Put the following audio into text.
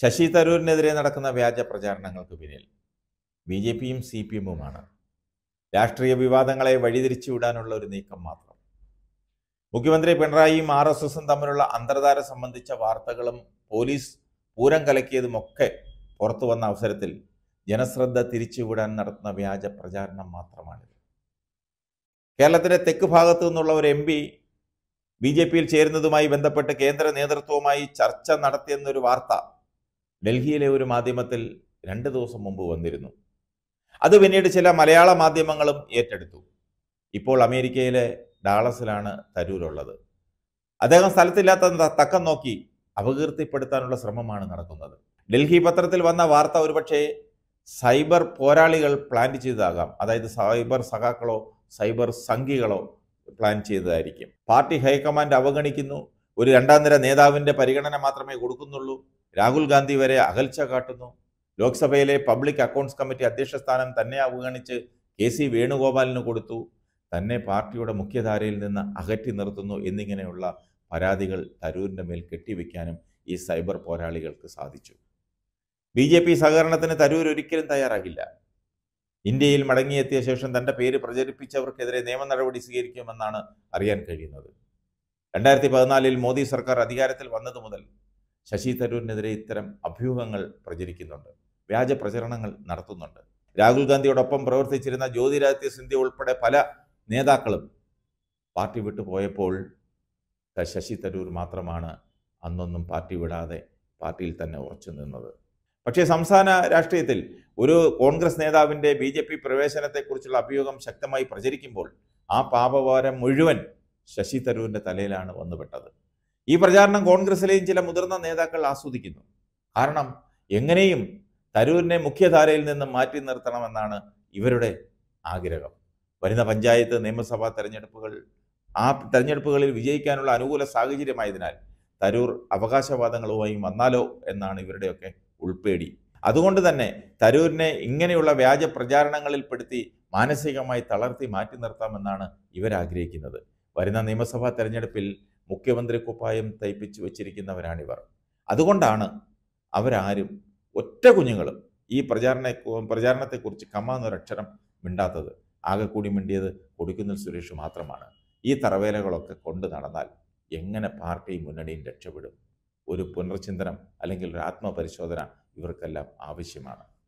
ശശി തരൂരിനെതിരെ നടക്കുന്ന വ്യാജ പ്രചാരണങ്ങൾക്ക് പിന്നിൽ ബി ജെ പിയും സി പി എമ്മുമാണ് രാഷ്ട്രീയ വിവാദങ്ങളെ വഴിതിരിച്ചുവിടാനുള്ള ഒരു നീക്കം മാത്രം മുഖ്യമന്ത്രി പിണറായിയും ആർ എസ് എസും തമ്മിലുള്ള അന്തർധാര സംബന്ധിച്ച വാർത്തകളും പോലീസ് പൂരം കലക്കിയതുമൊക്കെ പുറത്തു വന്ന അവസരത്തിൽ ജനശ്രദ്ധ തിരിച്ചുവിടാൻ നടത്തുന്ന വ്യാജ പ്രചാരണം മാത്രമാണിത് കേരളത്തിന്റെ തെക്ക് ഭാഗത്തു നിന്നുള്ള ഒരു എം പി ബി ജെ പിയിൽ ചേരുന്നതുമായി ബന്ധപ്പെട്ട് കേന്ദ്ര നേതൃത്വവുമായി ചർച്ച നടത്തിയെന്നൊരു വാർത്ത ഡൽഹിയിലെ ഒരു മാധ്യമത്തിൽ രണ്ട് ദിവസം മുമ്പ് വന്നിരുന്നു അത് പിന്നീട് ചില മലയാള മാധ്യമങ്ങളും ഏറ്റെടുത്തു ഇപ്പോൾ അമേരിക്കയിലെ ഡാളസിലാണ് തരൂരുള്ളത് അദ്ദേഹം സ്ഥലത്തില്ലാത്ത തക്കം നോക്കി അപകീർത്തിപ്പെടുത്താനുള്ള ശ്രമമാണ് നടക്കുന്നത് ഡൽഹി പത്രത്തിൽ വന്ന വാർത്ത ഒരുപക്ഷേ സൈബർ പോരാളികൾ പ്ലാൻ ചെയ്തതാകാം അതായത് സൈബർ സഖാക്കളോ സൈബർ സംഘികളോ പ്ലാൻ ചെയ്തതായിരിക്കും പാർട്ടി ഹൈക്കമാൻഡ് അവഗണിക്കുന്നു ഒരു രണ്ടാം നിര നേതാവിൻ്റെ പരിഗണന മാത്രമേ കൊടുക്കുന്നുള്ളൂ രാഹുൽ ഗാന്ധി വരെ അകൽച്ച കാട്ടുന്നു ലോക്സഭയിലെ പബ്ലിക് അക്കൗണ്ട്സ് കമ്മിറ്റി അധ്യക്ഷ സ്ഥാനം തന്നെ അവഗണിച്ച് കെ സി വേണുഗോപാലിന് കൊടുത്തു തന്നെ പാർട്ടിയുടെ മുഖ്യധാരയിൽ നിന്ന് അകറ്റി നിർത്തുന്നു എന്നിങ്ങനെയുള്ള പരാതികൾ തരൂരിൻ്റെ മേൽ കെട്ടിവെക്കാനും ഈ സൈബർ പോരാളികൾക്ക് സാധിച്ചു ബി ജെ പി സഹകരണത്തിന് തരൂർ ഒരിക്കലും തയ്യാറാകില്ല ഇന്ത്യയിൽ മടങ്ങിയെത്തിയ ശേഷം തൻ്റെ പേര് പ്രചരിപ്പിച്ചവർക്കെതിരെ നിയമ നടപടി സ്വീകരിക്കുമെന്നാണ് അറിയാൻ കഴിയുന്നത് രണ്ടായിരത്തി പതിനാലിൽ മോദി സർക്കാർ അധികാരത്തിൽ വന്നതു മുതൽ ശശി തരൂരിനെതിരെ ഇത്തരം അഭ്യൂഹങ്ങൾ പ്രചരിക്കുന്നുണ്ട് വ്യാജ പ്രചരണങ്ങൾ നടത്തുന്നുണ്ട് രാഹുൽ ഗാന്ധിയോടൊപ്പം പ്രവർത്തിച്ചിരുന്ന ജ്യോതിരാദിത്യ സിന്ധ്യ ഉൾപ്പെടെ പല നേതാക്കളും പാർട്ടി വിട്ടു പോയപ്പോൾ ശശി തരൂർ മാത്രമാണ് അന്നൊന്നും പാർട്ടി വിടാതെ പാർട്ടിയിൽ തന്നെ ഉറച്ചു നിന്നത് പക്ഷേ സംസ്ഥാന രാഷ്ട്രീയത്തിൽ ഒരു കോൺഗ്രസ് നേതാവിൻ്റെ ബി ജെ പി പ്രവേശനത്തെക്കുറിച്ചുള്ള അഭിയോഗം ശക്തമായി പ്രചരിക്കുമ്പോൾ ആ പാപഭാരം മുഴുവൻ ശശി തരൂരിൻ്റെ തലയിലാണ് വന്നുപെട്ടത് ഈ പ്രചാരണം കോൺഗ്രസിലെയും ചില മുതിർന്ന നേതാക്കൾ ആസ്വദിക്കുന്നു കാരണം എങ്ങനെയും തരൂരിനെ മുഖ്യധാരയിൽ നിന്ന് മാറ്റി നിർത്തണമെന്നാണ് ഇവരുടെ ആഗ്രഹം വരുന്ന പഞ്ചായത്ത് നിയമസഭാ തെരഞ്ഞെടുപ്പുകൾ ആ തെരഞ്ഞെടുപ്പുകളിൽ വിജയിക്കാനുള്ള അനുകൂല സാഹചര്യമായതിനാൽ തരൂർ അവകാശവാദങ്ങളുമായി വന്നാലോ എന്നാണ് ഇവരുടെയൊക്കെ ഉൾപ്പേടി അതുകൊണ്ട് തന്നെ തരൂരിനെ ഇങ്ങനെയുള്ള വ്യാജ പ്രചാരണങ്ങളിൽ പെടുത്തി മാനസികമായി തളർത്തി മാറ്റി നിർത്താമെന്നാണ് ഇവരാഗ്രഹിക്കുന്നത് വരുന്ന നിയമസഭാ തെരഞ്ഞെടുപ്പിൽ മുഖ്യമന്ത്രി കുപ്പായം തയ്പ്പിച്ചു വെച്ചിരിക്കുന്നവരാണിവർ അതുകൊണ്ടാണ് അവരാരും ഒറ്റ കുഞ്ഞുങ്ങളും ഈ പ്രചാരണ പ്രചാരണത്തെക്കുറിച്ച് കമ്മാന്നൊരക്ഷരം മിണ്ടാത്തത് ആകെ കൂടി മിണ്ടിയത് കൊടുക്കുന്നിൽ സുരേഷ് മാത്രമാണ് ഈ തറവേലകളൊക്കെ കൊണ്ട് നടന്നാൽ എങ്ങനെ പാർട്ടിയും മുന്നണിയും രക്ഷപ്പെടും ഒരു പുനർചിന്തനം അല്ലെങ്കിൽ ഒരു ആത്മപരിശോധന ഇവർക്കെല്ലാം ആവശ്യമാണ്